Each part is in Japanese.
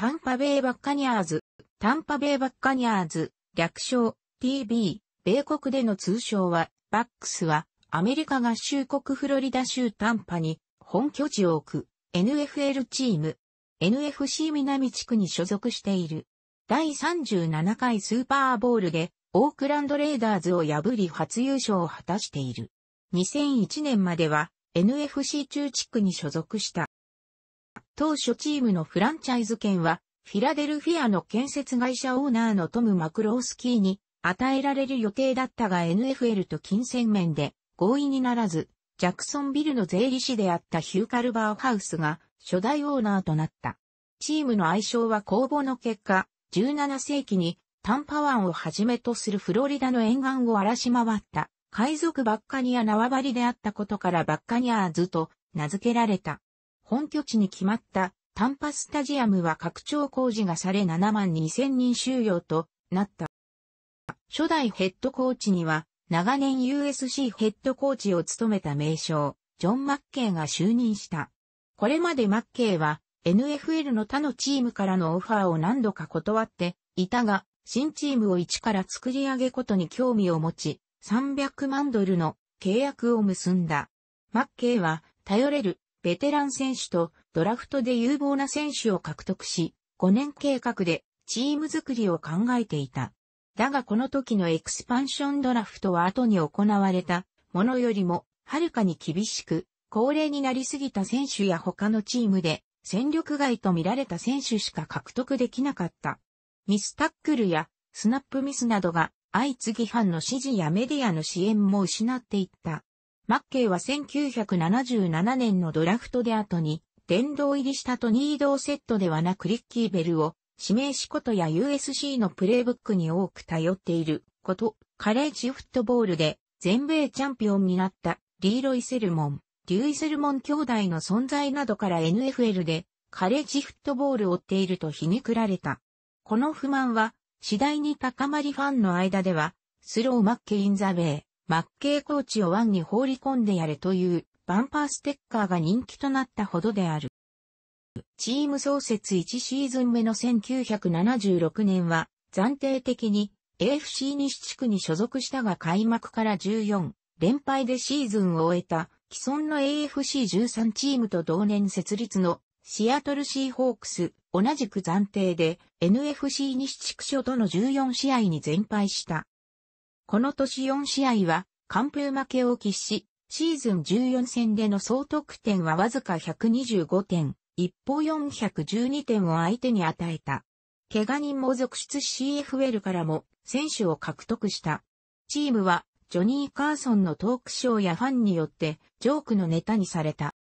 タンパベイバッカニャーズ、タンパベイバッカニャーズ、略称 TB、米国での通称は、バックスは、アメリカ合衆国フロリダ州タンパに本拠地を置く NFL チーム、NFC 南地区に所属している。第37回スーパーボールでオークランドレーダーズを破り初優勝を果たしている。2001年までは NFC 中地区に所属した。当初チームのフランチャイズ権は、フィラデルフィアの建設会社オーナーのトム・マクロースキーに与えられる予定だったが NFL と金銭面で合意にならず、ジャクソンビルの税理士であったヒューカルバーハウスが初代オーナーとなった。チームの愛称は公募の結果、17世紀にタンパ湾をはじめとするフロリダの沿岸を荒らし回った海賊バッカニア縄張りであったことからバッカニアーズと名付けられた。本拠地に決まったタンパスタジアムは拡張工事がされ7万2000人収容となった。初代ヘッドコーチには長年 USC ヘッドコーチを務めた名称、ジョン・マッケイが就任した。これまでマッケイは NFL の他のチームからのオファーを何度か断っていたが、新チームを一から作り上げことに興味を持ち、300万ドルの契約を結んだ。マッケイは頼れるベテラン選手とドラフトで有望な選手を獲得し、5年計画でチーム作りを考えていた。だがこの時のエクスパンションドラフトは後に行われたものよりもはるかに厳しく、高齢になりすぎた選手や他のチームで戦力外と見られた選手しか獲得できなかった。ミスタックルやスナップミスなどが相次ぎファンの支持やメディアの支援も失っていった。マッケイは1977年のドラフトで後に、殿堂入りしたトニー・ドーセットではなくリッキー・ベルを、指名しことや USC のプレイブックに多く頼っていること、カレッジフットボールで全米チャンピオンになったリーロイ・セルモン、リュイ・セルモン兄弟の存在などから NFL でカレッジフットボールを追っていると皮肉られた。この不満は次第に高まりファンの間ではスロー・マッケイン・ザ・ベイ、マッケイコーチを湾に放り込んでやれというバンパーステッカーが人気となったほどである。チーム創設1シーズン目の1976年は暫定的に AFC 西地区に所属したが開幕から14連敗でシーズンを終えた既存の AFC13 チームと同年設立のシアトルシーホークス、同じく暫定で NFC 西地区所との14試合に全敗した。この年4試合は完封負けを喫し、シーズン14戦での総得点はわずか125点、一方412点を相手に与えた。怪我人も続出 CFL からも選手を獲得した。チームはジョニー・カーソンのトークショーやファンによってジョークのネタにされた。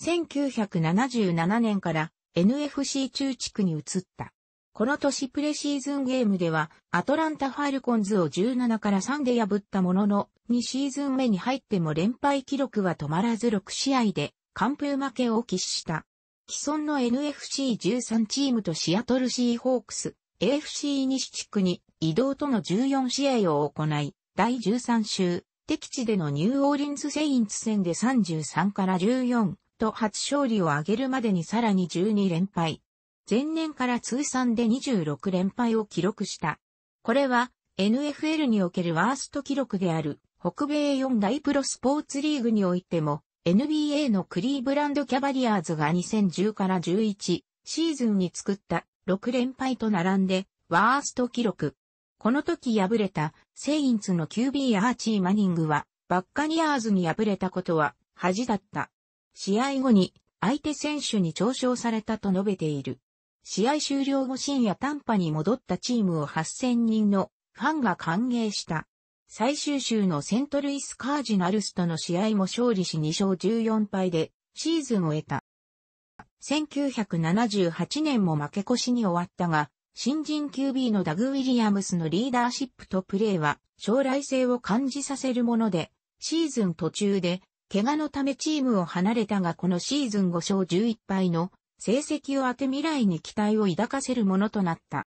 1977年から NFC 中地区に移った。この年プレシーズンゲームでは、アトランタ・ファルコンズを17から3で破ったものの、2シーズン目に入っても連敗記録は止まらず6試合で、完封負けを喫した。既存の NFC13 チームとシアトルシーホークス、AFC 西地区に移動との14試合を行い、第13週、敵地でのニューオーリンズ・セインツ戦で33から14と初勝利を挙げるまでにさらに12連敗。前年から通算で26連敗を記録した。これは NFL におけるワースト記録である北米4大プロスポーツリーグにおいても NBA のクリーブランドキャバリアーズが2010から11シーズンに作った6連敗と並んでワースト記録。この時敗れたセインツの QB アーチー・マニングはバッカニアーズに敗れたことは恥だった。試合後に相手選手に嘲笑されたと述べている。試合終了後深夜短波に戻ったチームを8000人のファンが歓迎した。最終週のセントルイスカージナルスとの試合も勝利し2勝14敗でシーズンを得た。1978年も負け越しに終わったが、新人 QB のダグ・ウィリアムスのリーダーシップとプレーは将来性を感じさせるもので、シーズン途中で怪我のためチームを離れたがこのシーズン5勝11敗の成績を当て未来に期待を抱かせるものとなった。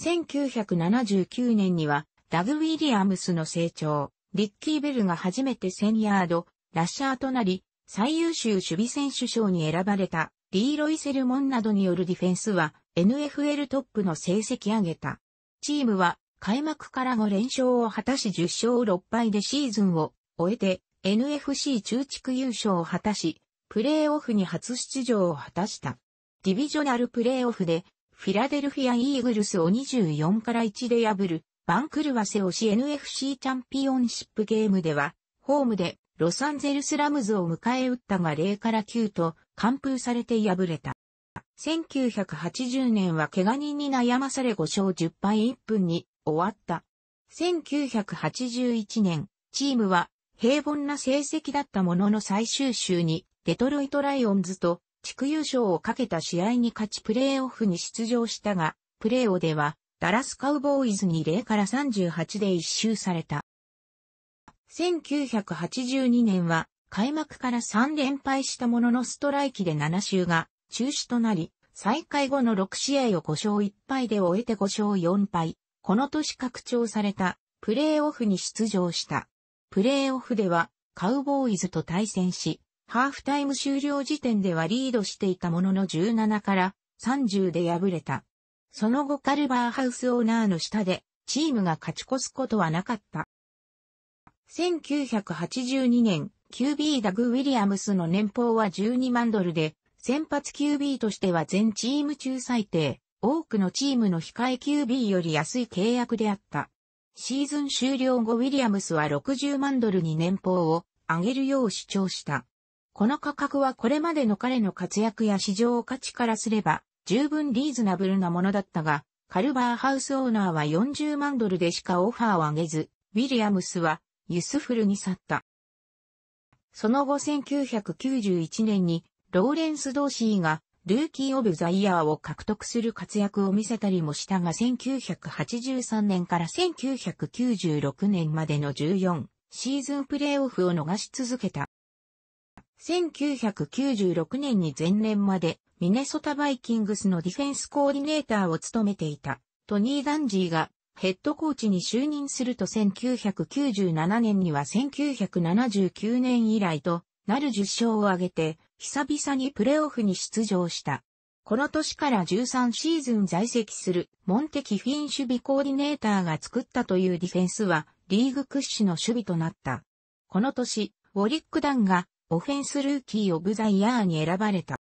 1979年には、ダグ・ウィリアムスの成長、リッキー・ベルが初めて1000ヤード、ラッシャーとなり、最優秀守備選手賞に選ばれた、リーロイ・セルモンなどによるディフェンスは、NFL トップの成績上げた。チームは、開幕から5連勝を果たし10勝6敗でシーズンを終えて、NFC 中地区優勝を果たし、プレーオフに初出場を果たした。ディビジョナルプレーオフで、フィラデルフィア・イーグルスを24から1で破る、バンクルワセオシ NFC チャンピオンシップゲームでは、ホームでロサンゼルスラムズを迎え撃ったが0から9と完封されて敗れた。1980年は怪我人に悩まされ5勝10敗1分に終わった。1981年、チームは平凡な成績だったものの最終週にデトロイトライオンズと地区優勝をかけた試合に勝ちプレーオフに出場したが、プレーオではダラスカウボーイズに0から38で一周された。1982年は開幕から3連敗したもののストライキで7周が中止となり、再開後の6試合を5勝1敗で終えて5勝4敗。この年拡張されたプレーオフに出場した。プレーオフではカウボーイズと対戦し、ハーフタイム終了時点ではリードしていたものの17から30で敗れた。その後カルバーハウスオーナーの下でチームが勝ち越すことはなかった。1982年、QB ダグ・ウィリアムスの年俸は12万ドルで、先発 QB としては全チーム中最低、多くのチームの控え QB より安い契約であった。シーズン終了後ウィリアムスは60万ドルに年俸を上げるよう主張した。この価格はこれまでの彼の活躍や市場価値からすれば、十分リーズナブルなものだったが、カルバーハウスオーナーは40万ドルでしかオファーを上げず、ウィリアムスはユスフルに去った。その後1991年にローレンス・ドーシーがルーキー・オブ・ザ・イヤーを獲得する活躍を見せたりもしたが1983年から1996年までの14シーズンプレーオフを逃し続けた。1996年に前年までミネソタバイキングスのディフェンスコーディネーターを務めていたトニー・ダンジーがヘッドコーチに就任すると1997年には1979年以来となる受賞を挙げて久々にプレーオフに出場した。この年から13シーズン在籍するモンテキフィン守備コーディネーターが作ったというディフェンスはリーグ屈指の守備となった。この年、ウォリック・ダンがオフェンスルーキー・オブ・ザ・イヤーに選ばれた。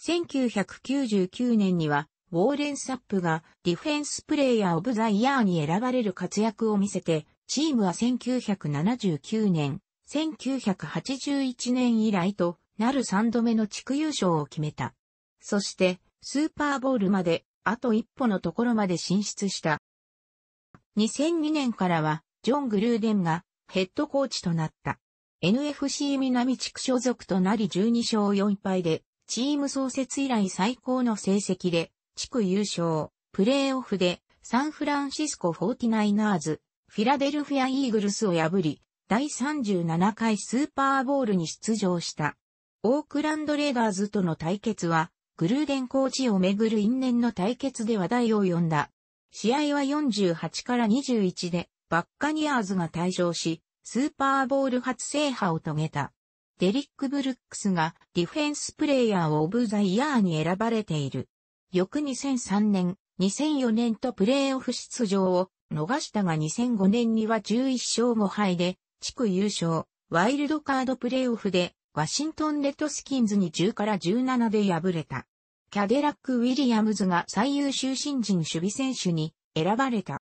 1999年には、ウォーレン・サップがディフェンスプレイヤー・オブ・ザ・イヤーに選ばれる活躍を見せて、チームは1979年、1981年以来となる3度目の地区優勝を決めた。そして、スーパーボールまで、あと一歩のところまで進出した。2002年からは、ジョン・グルーデンがヘッドコーチとなった。NFC 南地区所属となり12勝4敗で、チーム創設以来最高の成績で、地区優勝、プレーオフで、サンフランシスコ 49ers、フィラデルフィアイーグルスを破り、第37回スーパーボールに出場した。オークランドレーダーズとの対決は、グルーデンコーチをめぐる因縁の対決で話題を呼んだ。試合は48から21で、バッカニアーズが退場し、スーパーボール初制覇を遂げた。デリック・ブルックスがディフェンスプレイヤーオブザイヤーに選ばれている。翌2003年、2004年とプレーオフ出場を逃したが2005年には11勝5敗で地区優勝、ワイルドカードプレーオフでワシントン・レッドスキンズに10から17で敗れた。キャデラック・ウィリアムズが最優秀新人守備選手に選ばれた。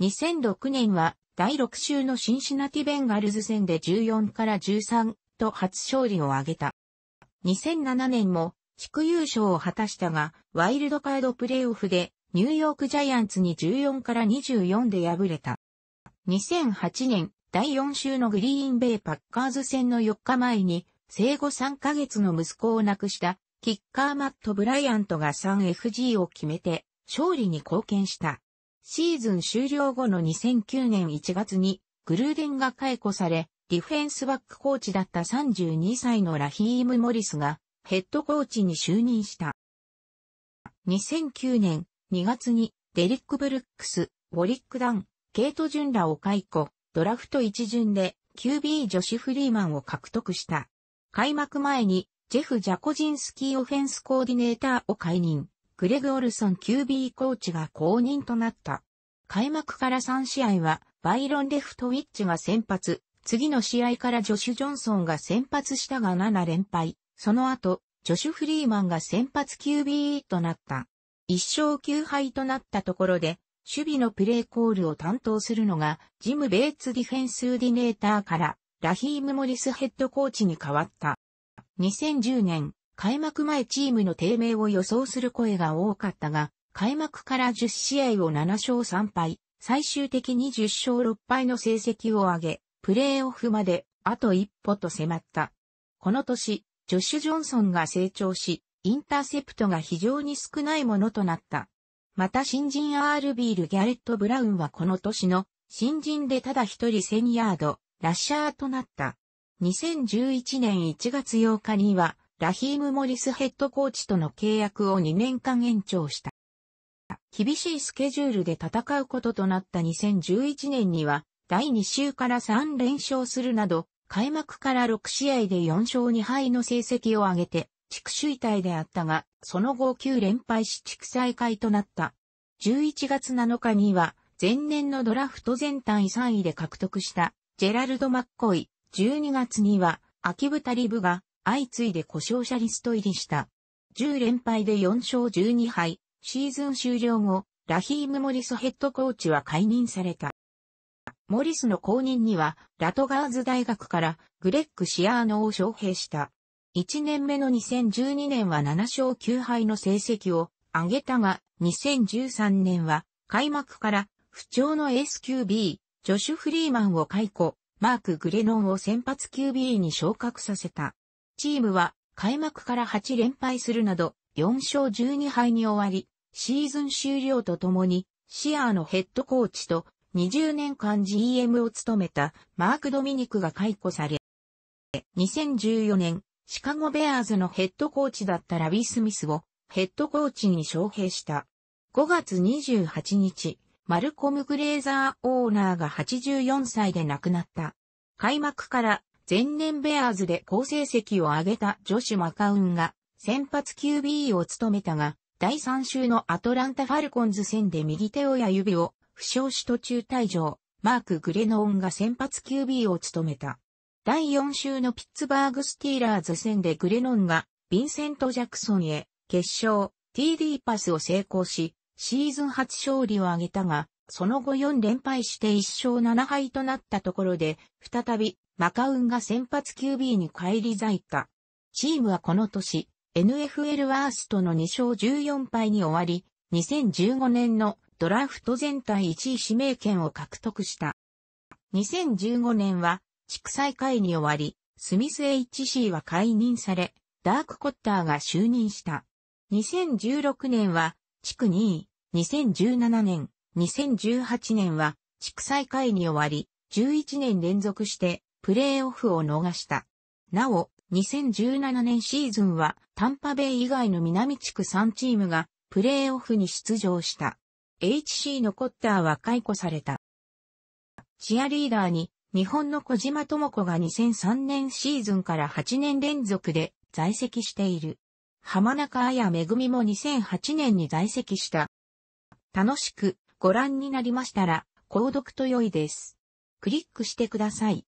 2006年は第6週のシンシナティベンガルズ戦で14から13と初勝利を挙げた。2007年も地区優勝を果たしたが、ワイルドカードプレイオフでニューヨークジャイアンツに14から24で敗れた。2008年第4週のグリーンベイパッカーズ戦の4日前に生後3ヶ月の息子を亡くしたキッカーマット・ブライアントが 3FG を決めて勝利に貢献した。シーズン終了後の2009年1月にグルーデンが解雇され、ディフェンスバックコーチだった32歳のラヒーム・モリスがヘッドコーチに就任した。2009年2月にデリック・ブルックス、ウォリック・ダン、ケイト・ジュンラを解雇、ドラフト1巡で QB 女子フリーマンを獲得した。開幕前にジェフ・ジャコジンスキーオフェンスコーディネーターを解任。グレグ・オルソン QB コーチが公認となった。開幕から3試合は、バイロン・レフトウィッチが先発、次の試合からジョシュ・ジョンソンが先発したが7連敗、その後、ジョシュ・フリーマンが先発 QB となった。1勝9敗となったところで、守備のプレーコールを担当するのが、ジム・ベイツディフェンスディネーターから、ラヒーム・モリスヘッドコーチに変わった。2010年、開幕前チームの低迷を予想する声が多かったが、開幕から10試合を7勝3敗、最終的に10勝6敗の成績を上げ、プレーオフまであと一歩と迫った。この年、ジョシュ・ジョンソンが成長し、インターセプトが非常に少ないものとなった。また新人アールビール・ギャレット・ブラウンはこの年の新人でただ一人1000ヤード、ラッシャーとなった。2011年1月8日には、ラヒーム・モリスヘッドコーチとの契約を2年間延長した。厳しいスケジュールで戦うこととなった2011年には、第2週から3連勝するなど、開幕から6試合で4勝2敗の成績を挙げて、地区首位体であったが、その後9連敗し地区再開となった。11月7日には、前年のドラフト全体3位で獲得した、ジェラルド・マッコイ。12月には、秋豚リブが、相次いで故障者リスト入りした。10連敗で4勝12敗、シーズン終了後、ラヒーム・モリスヘッドコーチは解任された。モリスの後任には、ラトガーズ大学からグレッグ・シアーノを招聘した。1年目の2012年は7勝9敗の成績を上げたが、2013年は開幕から不調の s QB、ジョシュ・フリーマンを解雇、マーク・グレノンを先発 QB に昇格させた。チームは開幕から8連敗するなど4勝12敗に終わり、シーズン終了とともにシアーのヘッドコーチと20年間 GM を務めたマーク・ドミニクが解雇され、2014年、シカゴベアーズのヘッドコーチだったラビ・スミスをヘッドコーチに招聘した。5月28日、マルコム・グレーザーオーナーが84歳で亡くなった。開幕から前年ベアーズで好成績を上げたジョシュ・マカウンが先発 QB を務めたが、第3週のアトランタ・ファルコンズ戦で右手親指を負傷し途中退場、マーク・グレノーンが先発 QB を務めた。第4週のピッツバーグ・スティーラーズ戦でグレノンがヴィンセント・ジャクソンへ決勝 TD パスを成功し、シーズン初勝利を挙げたが、その後4連敗して1勝7敗となったところで、再びマカウンが先発 QB に返り咲いた。チームはこの年、NFL ワーストの2勝14敗に終わり、2015年のドラフト全体1位指名権を獲得した。2015年は、地区最下位に終わり、スミス HC は解任され、ダークコッターが就任した。2016年は、地区2位、2017年、2018年は、地区最下位に終わり、11年連続して、プレーオフを逃した。なお、2017年シーズンはタンパベイ以外の南地区3チームがプレーオフに出場した。HC のコッターは解雇された。チアリーダーに日本の小島智子が2003年シーズンから8年連続で在籍している。浜中綾恵も2008年に在籍した。楽しくご覧になりましたら、購読と良いです。クリックしてください。